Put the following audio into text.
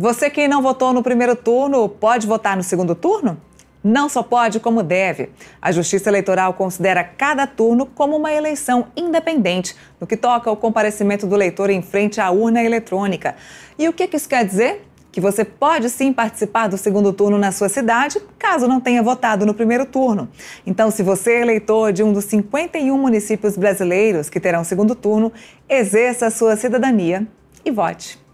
Você que não votou no primeiro turno, pode votar no segundo turno? Não só pode, como deve. A Justiça Eleitoral considera cada turno como uma eleição independente, no que toca ao comparecimento do eleitor em frente à urna eletrônica. E o que isso quer dizer? Que você pode sim participar do segundo turno na sua cidade, caso não tenha votado no primeiro turno. Então, se você é eleitor de um dos 51 municípios brasileiros que terão segundo turno, exerça a sua cidadania e vote.